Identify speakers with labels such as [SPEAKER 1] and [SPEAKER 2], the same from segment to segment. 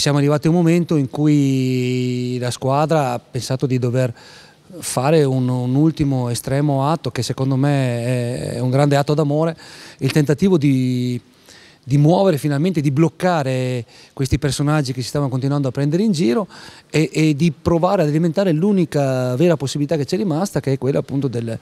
[SPEAKER 1] siamo arrivati a un momento in cui la squadra ha pensato di dover fare un, un, ultimo estremo atto che secondo me è un grande atto d'amore, il tentativo di di muovere finalmente, di bloccare questi personaggi che si stavano continuando a prendere in giro e, e di provare ad alimentare l'unica vera possibilità che c'è rimasta che è quella appunto del,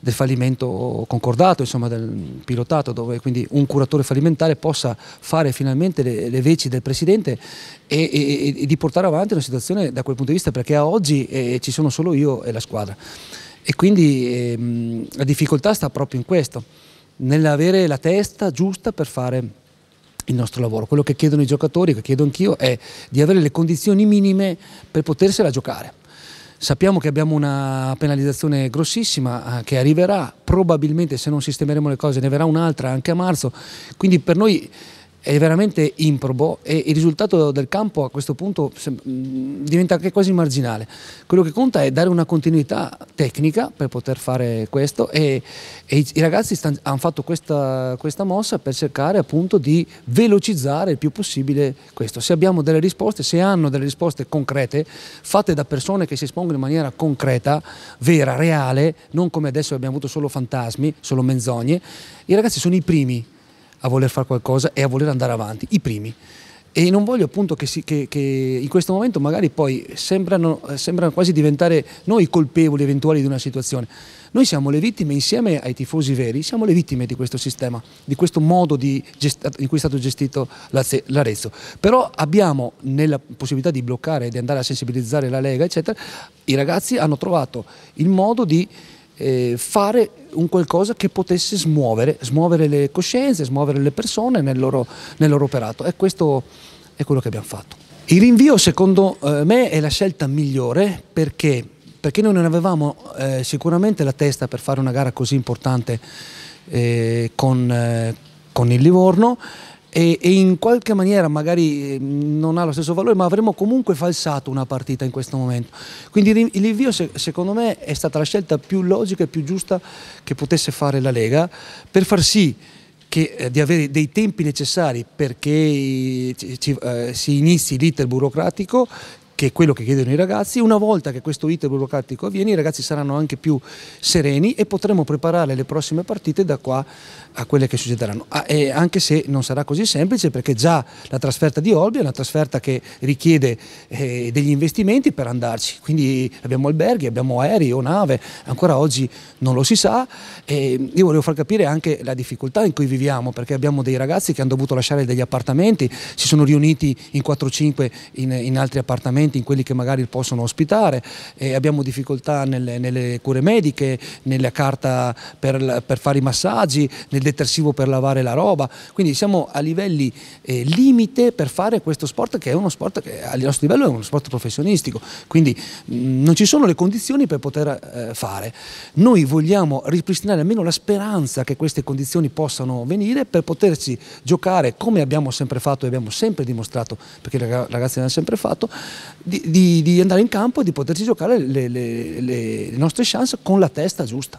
[SPEAKER 1] del fallimento concordato, insomma del pilotato dove quindi un curatore fallimentare possa fare finalmente le, le veci del Presidente e, e, e, di portare avanti una situazione da quel punto di vista perché a oggi eh, ci sono solo io e la squadra e quindi ehm, la difficoltà sta proprio in questo nell'avere la testa giusta per fare il nostro lavoro. Quello che chiedono i giocatori, che chiedo anch'io, è di avere le condizioni minime per potersela giocare. Sappiamo che abbiamo una penalizzazione grossissima eh, che arriverà, probabilmente se non sistemeremo le cose ne verrà un'altra anche a marzo, quindi per noi è veramente improbo e il risultato del campo a questo punto mm, diventa anche quasi marginale. Quello che conta è dare una continuità tecnica per poter fare questo e, e i, ragazzi stan, hanno fatto questa, questa, mossa per cercare appunto di velocizzare il più possibile questo. Se abbiamo delle risposte, se hanno delle risposte concrete, fatte da persone che si espongono in maniera concreta, vera, reale, non come adesso abbiamo avuto solo fantasmi, solo menzogne, i ragazzi sono i primi a voler fare qualcosa e a voler andare avanti, i primi. E non voglio appunto che, si, che, che in questo momento magari poi sembrano, sembrano quasi diventare noi colpevoli eventuali di una situazione. Noi siamo le vittime, insieme ai tifosi veri, siamo le vittime di questo sistema, di questo modo di in cui è stato gestito l'Arezzo. Però abbiamo, nella possibilità di bloccare, di andare a sensibilizzare la Lega, eccetera, i ragazzi hanno trovato il modo di eh, fare un qualcosa che potesse smuovere, smuovere le coscienze, smuovere le persone nel loro, nel loro operato. E questo è quello che abbiamo fatto. Il rinvio secondo eh, me è la scelta migliore perché, perché noi non avevamo eh, sicuramente la testa per fare una gara così importante eh, con, eh, con, il Livorno e, e, in qualche maniera magari ehm, non ha lo stesso valore, ma avremmo comunque falsato una partita in questo momento. Quindi il rinvio secondo me è stata la scelta più logica e più giusta che potesse fare la Lega per far sì che, eh, di avere dei tempi necessari perché ci, eh, si inizi l'iter burocratico che è quello che chiedono i ragazzi. Una volta che questo iter burocratico avviene, i ragazzi saranno anche più sereni e potremo preparare le prossime partite da qua a quelle che succederanno. Ah, anche se non sarà così semplice, perché già la trasferta di Olbia è una trasferta che richiede eh, degli investimenti per andarci. Quindi abbiamo alberghi, abbiamo aerei o nave, ancora oggi non lo si sa. E io volevo far capire anche la difficoltà in cui viviamo, perché abbiamo dei ragazzi che hanno dovuto lasciare degli appartamenti, si sono riuniti in 4-5 in, in altri appartamenti pazienti, in quelli che magari possono ospitare, eh, abbiamo difficoltà nelle, nelle, cure mediche, nella carta per, per, fare i massaggi, nel detersivo per lavare la roba, quindi siamo a livelli eh, limite per fare questo sport che è uno sport che al nostro livello è uno sport professionistico, quindi mh, mm, non ci sono le condizioni per poter eh, fare. Noi vogliamo ripristinare almeno la speranza che queste condizioni possano venire per poterci giocare come abbiamo sempre fatto e abbiamo sempre dimostrato, perché i ragazzi l'hanno sempre fatto, di, di, di andare in campo e di poterci giocare le, le, le nostre chance con la testa giusta.